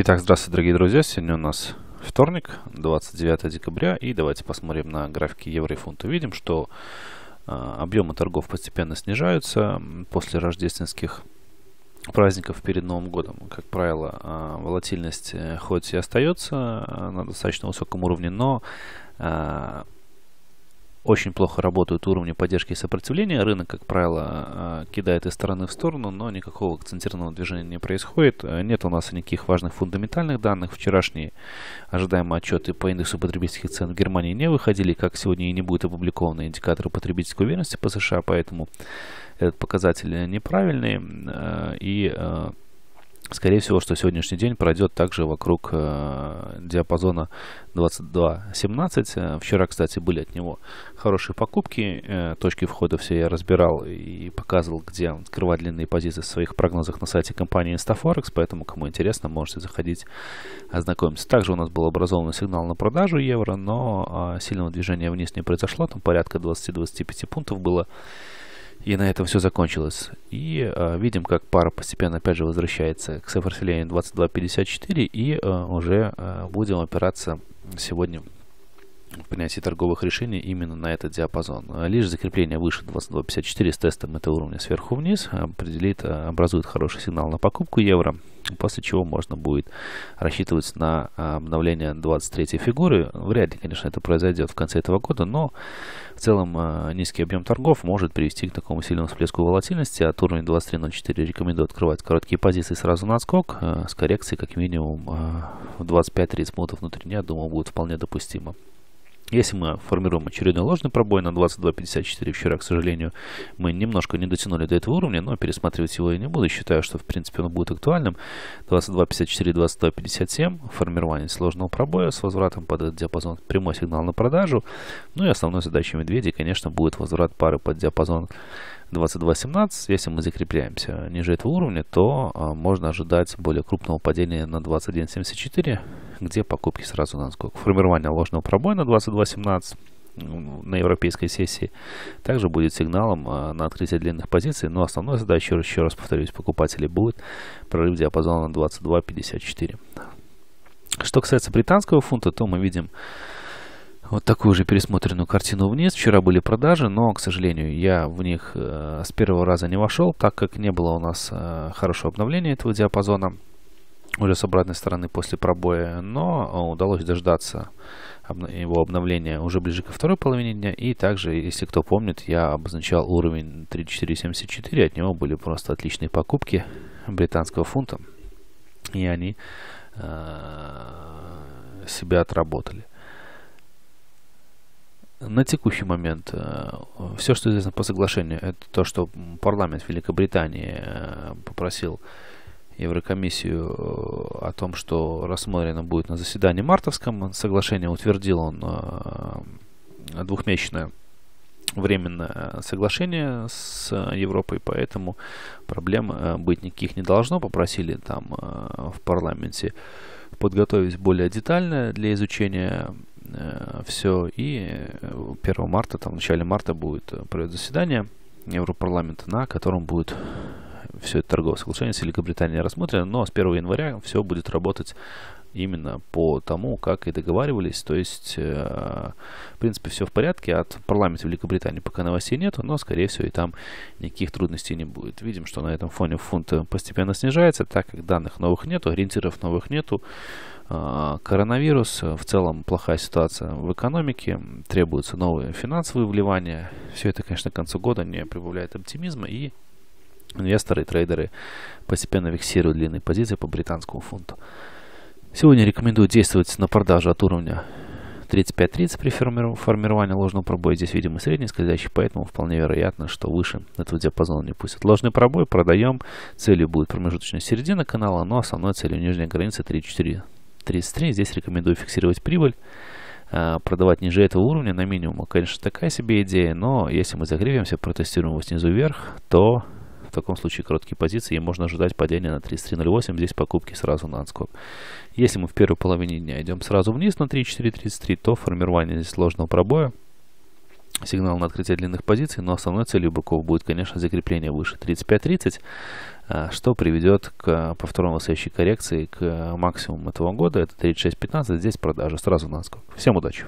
Итак, здравствуйте, дорогие друзья. Сегодня у нас вторник, 29 декабря. И давайте посмотрим на графики евро и фунта. Видим, что а, объемы торгов постепенно снижаются после рождественских праздников перед Новым годом. Как правило, а, волатильность э, хоть и остается на достаточно высоком уровне, но а, очень плохо работают уровни поддержки и сопротивления. Рынок, как правило, а, кидает из стороны в сторону, но никакого акцентированного движения не происходит. Э, нет у нас никаких важных фундаментальных данных. Вчерашние ожидаемые отчеты по индексу потребительских цен в Германии не выходили, как сегодня и не будет опубликованы индикаторы потребительской уверенности по США, поэтому этот показатель э, неправильный. Э, и Скорее всего, что сегодняшний день пройдет также вокруг э, диапазона 22.17. Э, вчера, кстати, были от него хорошие покупки. Э, точки входа все я разбирал и показывал, где открывать длинные позиции в своих прогнозах на сайте компании InstaForex. Поэтому, кому интересно, можете заходить, ознакомиться. Также у нас был образован сигнал на продажу евро, но э, сильного движения вниз не произошло. Там порядка 20-25 пунктов было. И на этом все закончилось. И э, видим, как пара постепенно опять же возвращается к сопротивлению 22.54 и э, уже э, будем опираться сегодня в принятии торговых решений именно на этот диапазон. Лишь закрепление выше 22.54 с тестом этого уровня сверху вниз определит, образует хороший сигнал на покупку евро, после чего можно будет рассчитывать на обновление 23 фигуры. Вряд ли, конечно, это произойдет в конце этого года, но в целом э, низкий объем торгов может привести к такому сильному всплеску волатильности. А уровень 23.04 рекомендую открывать короткие позиции сразу на отскок. Э, с коррекцией как минимум э, в 25-30 пунктов внутри дня, думаю, будет вполне допустимо. Если мы формируем очередной ложный пробой на 22.54 вчера, к сожалению, мы немножко не дотянули до этого уровня, но пересматривать его я не буду. Считаю, что в принципе он будет актуальным. 22.54, 22.57, формирование сложного пробоя с возвратом под этот диапазон, прямой сигнал на продажу. Ну и основной задачей медведей, конечно, будет возврат пары под диапазон 22.17. Если мы закрепляемся ниже этого уровня, то а, можно ожидать более крупного падения на 21.74 где покупки сразу на сколько. Формирование ложного пробоя на 22.17 на европейской сессии также будет сигналом а, на открытие длинных позиций, но основная задача еще раз повторюсь, покупателей будет прорыв диапазона 22.54. Что касается британского фунта, то мы видим вот такую же пересмотренную картину вниз. Вчера были продажи, но, к сожалению, я в них э, с первого раза не вошел, так как не было у нас э, хорошего обновления этого диапазона уже с обратной стороны после пробоя, но э, удалось дождаться его обновления уже ближе ко второй половине дня. И также, если кто помнит, я обозначал уровень 3474, от него были просто отличные покупки британского фунта, и они э, себя отработали. На текущий момент э, все, что известно по соглашению, это то, что парламент Великобритании э, попросил Еврокомиссию э, о том, что рассмотрено будет на заседании мартовском. Соглашение утвердил он э, двухмесячное временное соглашение с Европой, поэтому проблем э, быть никаких не должно. Попросили там в парламенте подготовить более детально для изучения все. И 1 марта, там в начале марта будет пройдет заседание Европарламента, на котором будет все это торговое соглашение с Великобританией рассмотрено, но с 1 января все будет работать именно по тому, как и договаривались. То есть, э, в принципе, все в порядке. От парламента Великобритании пока новостей нету, но, скорее всего, и там никаких трудностей не будет. Видим, что на этом фоне фунт постепенно снижается, так как данных новых нету, ориентиров новых нету. Э, коронавирус, в целом плохая ситуация в экономике, требуются новые финансовые вливания. Все это, конечно, к концу года не прибавляет оптимизма и Инвесторы и трейдеры постепенно фиксируют длинные позиции по британскому фунту. Сегодня рекомендую действовать на продаже от уровня 35.30 при формировании ложного пробоя. Здесь, видимо, средний скользящий, поэтому вполне вероятно, что выше этого диапазона не пустят. Ложный пробой продаем. Целью будет промежуточная середина канала, но основной целью нижняя граница 3.4.33. Здесь рекомендую фиксировать прибыль. А, продавать ниже этого уровня на минимум, конечно, такая себе идея, но если мы загреваемся, протестируем его снизу вверх, то таком случае короткие позиции, и можно ожидать падения на 33.08, здесь покупки сразу на отскок. Если мы в первой половине дня идем сразу вниз на 3.4.33, то формирование здесь сложного пробоя, сигнал на открытие длинных позиций, но основной целью быков будет, конечно, закрепление выше 35.30, а, что приведет к повторно высоющей коррекции к максимуму этого года, это 36.15, здесь продажа сразу на отскок. Всем удачи!